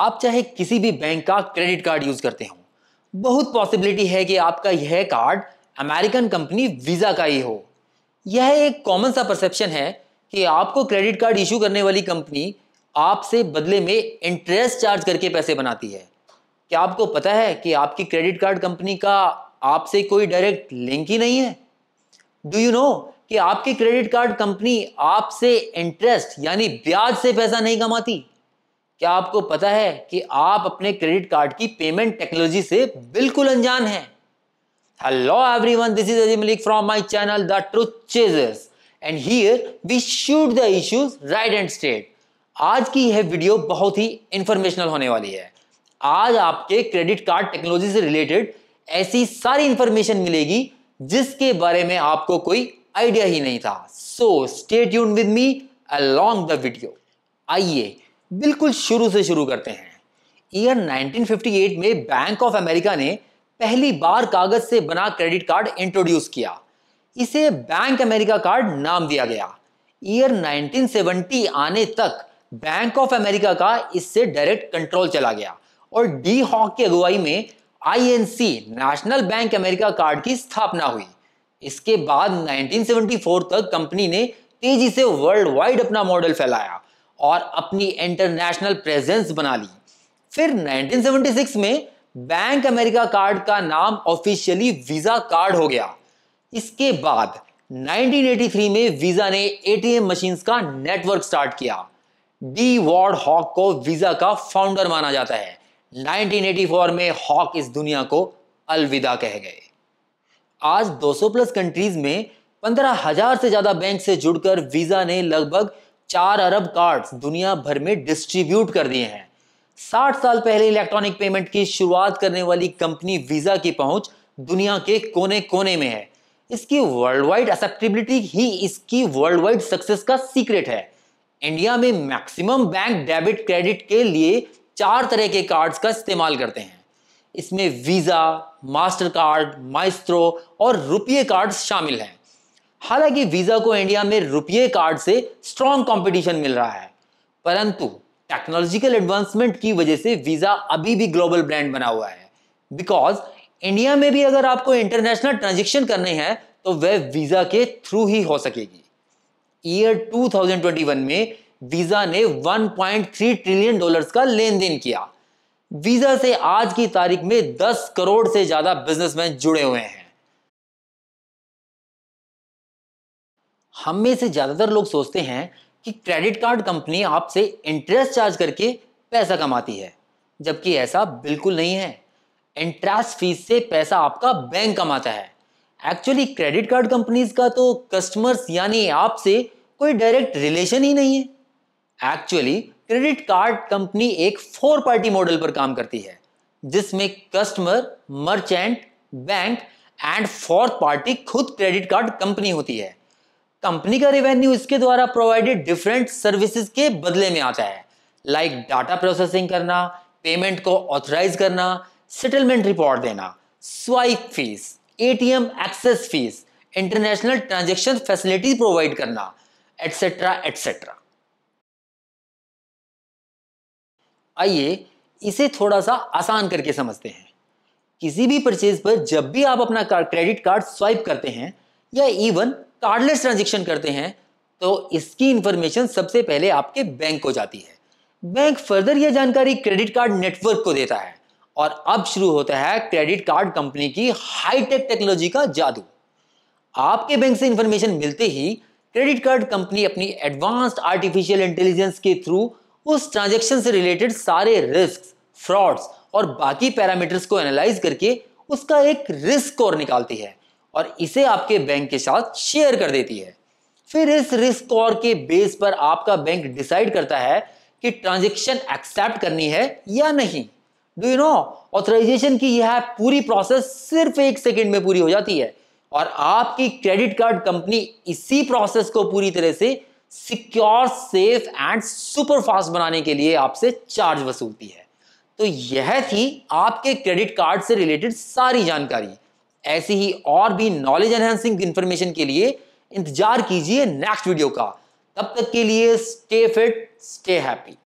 आप चाहे किसी भी बैंक का क्रेडिट कार्ड यूज करते हो बहुत पॉसिबिलिटी है कि आपका यह कार्ड अमेरिकन कंपनी वीजा का ही हो यह एक कॉमन सा परसेप्शन है कि आपको क्रेडिट कार्ड इशू करने वाली कंपनी आपसे बदले में इंटरेस्ट चार्ज करके पैसे बनाती है क्या आपको पता है कि आपकी क्रेडिट कार्ड कंपनी का आपसे कोई डायरेक्ट लिंक ही नहीं है डू यू नो कि आपकी क्रेडिट कार्ड कंपनी आपसे इंटरेस्ट यानी ब्याज से पैसा नहीं कमाती क्या आपको पता है कि आप अपने क्रेडिट कार्ड की पेमेंट टेक्नोलॉजी से बिल्कुल अनजान हैं hello everyone this is Aji Malik from my channel the truth chasers and here we shoot the issues right and straight आज की यह वीडियो बहुत ही इंफॉर्मेशनल होने वाली है आज आपके क्रेडिट कार्ड टेक्नोलॉजी से रिलेटेड ऐसी सारी इंफॉर्मेशन मिलेगी जिसके बारे में आपको कोई आइडिया ही नहीं था सो स्टेट यून with me along the video आइए बिल्कुल शुरू से शुरू करते हैं ईयर 1958 में बैंक ऑफ अमेरिका ने पहली बार कागज से बना क्रेडिट कार्ड इंट्रोड्यूस किया इसे बैंक अमेरिका कार्ड नाम दिया गया ईयर 1970 आने तक बैंक ऑफ अमेरिका का इससे डायरेक्ट कंट्रोल चला गया और डी हॉक की अगुवाई में INC national bank America card की स्थापना हुई इसके बाद 1974 तक कंपनी ने तेजी से वर्ल्ड वाइड अपना मॉडल फैलाया और अपनी इंटरनेशनल प्रेजेंस बना ली फिर 1976 में बैंक अमेरिका कार्ड का नाम ऑफिशियली वीज़ा कार्ड हो गया इसके बाद 1983 में वीज़ा ने एटीएम मशीन्स का नेटवर्क स्टार्ट किया डी वॉर्ड हॉक को वीज़ा का फाउंडर माना जाता है 1984 में हॉक इस दुनिया को अलविदा कह गए आज 200 प्लस कंट्रीज में 15,000 से ज़्यादा बैंक से जुड़कर वीज़ा ने लगभग चार अरब कार्ड्स दुनिया भर में डिस्ट्रीब्यूट कर दिए हैं 60 साल पहले इलेक्ट्रॉनिक पेमेंट की शुरुआत करने वाली कंपनी वीजा की पहुंच दुनिया के कोने कोने में है इसकी वर्ल्ड वाइड एक्सेप्टेबिलिटी ही इसकी वर्ल्ड वाइड सक्सेस का सीक्रेट है इंडिया में मैक्सिमम बैंक डेबिट क्रेडिट के लिए चार तरह के कार्ड्स का इस्तेमाल करते हैं इसमें वीजा मास्टर कार्ड माइस्ट्रो और रुपये कार्ड शामिल हैं हालांकि वीजा को इंडिया में रुपये कार्ड से स्ट्रॉन्ग कंपटीशन मिल रहा है परंतु टेक्नोलॉजिकल एडवांसमेंट की वजह से वीजा अभी भी ग्लोबल ब्रांड बना हुआ है बिकॉज इंडिया में भी अगर आपको इंटरनेशनल ट्रांजेक्शन करने हैं तो वह वीजा के थ्रू ही हो सकेगी ईयर 2021 में वीजा ने 1.3 ट्रिलियन डॉलर्स का लेन देन किया वीजा से आज की तारीख में 10 करोड़ से ज्यादा बिजनेसमैन जुड़े हुए हैं हम में से ज़्यादातर लोग सोचते हैं कि क्रेडिट कार्ड कंपनी आपसे इंटरेस्ट चार्ज करके पैसा कमाती है जबकि ऐसा बिल्कुल नहीं है इंटरेस्ट फीस से पैसा आपका बैंक कमाता है एक्चुअली क्रेडिट कार्ड कंपनीज का तो कस्टमर्स यानी आपसे कोई डायरेक्ट रिलेशन ही नहीं है एक्चुअली क्रेडिट कार्ड कंपनी एक फोर पार्टी मॉडल पर काम करती है जिसमें customer merchant bank and fourth party खुद क्रेडिट कार्ड कंपनी होती है कंपनी का रेवेन्यू इसके द्वारा प्रोवाइडेड डिफरेंट सर्विसेज के बदले में आता है लाइक डाटा प्रोसेसिंग करना पेमेंट को ऑथराइज करना सेटलमेंट रिपोर्ट देना swipe fee ATM access fee international transaction facility provide करना एटसेट्रा एटसेट्रा आइए इसे थोड़ा सा आसान करके समझते हैं किसी भी परचेज पर जब भी आप अपना क्रेडिट कार्ड स्वाइप करते हैं या इवन कार्डलेस ट्रांजेक्शन करते हैं तो इसकी इंफॉर्मेशन सबसे पहले आपके बैंक को जाती है बैंक फर्दर यह जानकारी क्रेडिट कार्ड नेटवर्क को देता है और अब शुरू होता है क्रेडिट कार्ड कंपनी की हाईटेक टेक्नोलॉजी का जादू आपके बैंक से इंफॉर्मेशन मिलते ही क्रेडिट कार्ड कंपनी अपनी एडवांस्ड आर्टिफिशियल इंटेलिजेंस के थ्रू उस ट्रांजेक्शन से रिलेटेड सारे रिस्क फ्रॉड्स और बाकी पैरामीटर्स को एनालाइज करके उसका एक रिस्क और निकालती है और इसे आपके बैंक के साथ शेयर कर देती है फिर इस रिस्क स्कोर के बेस पर आपका बैंक डिसाइड करता है कि ट्रांजेक्शन एक्सेप्ट करनी है या नहीं डू यू नो ऑथराइजेशन की यह पूरी प्रोसेस सिर्फ एक सेकेंड में पूरी हो जाती है और आपकी क्रेडिट कार्ड कंपनी इसी प्रोसेस को पूरी तरह से secure safe and super fast बनाने के लिए आपसे चार्ज वसूलती है तो यह थी आपके क्रेडिट कार्ड से रिलेटेड सारी जानकारी ऐसी ही और भी नॉलेज एनहेंसिंग इंफॉर्मेशन के लिए इंतजार कीजिए नेक्स्ट वीडियो का तब तक के लिए स्टे फिट स्टे हैप्पी